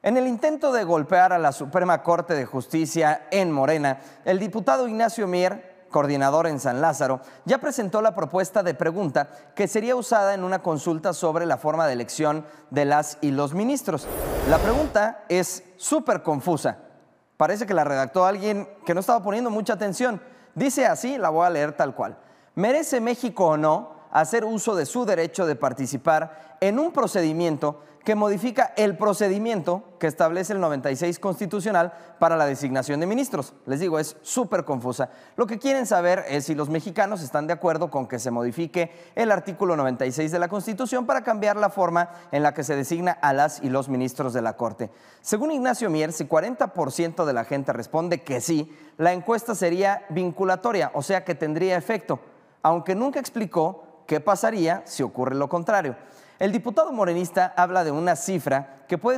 En el intento de golpear a la Suprema Corte de Justicia en Morena, el diputado Ignacio Mier, coordinador en San Lázaro, ya presentó la propuesta de pregunta que sería usada en una consulta sobre la forma de elección de las y los ministros. La pregunta es súper confusa. Parece que la redactó alguien que no estaba poniendo mucha atención. Dice así, la voy a leer tal cual. ¿Merece México o no hacer uso de su derecho de participar en un procedimiento que modifica el procedimiento que establece el 96 constitucional para la designación de ministros. Les digo, es súper confusa. Lo que quieren saber es si los mexicanos están de acuerdo con que se modifique el artículo 96 de la Constitución para cambiar la forma en la que se designa a las y los ministros de la Corte. Según Ignacio Mier, si 40% de la gente responde que sí, la encuesta sería vinculatoria, o sea que tendría efecto, aunque nunca explicó ¿Qué pasaría si ocurre lo contrario? El diputado morenista habla de una cifra que puede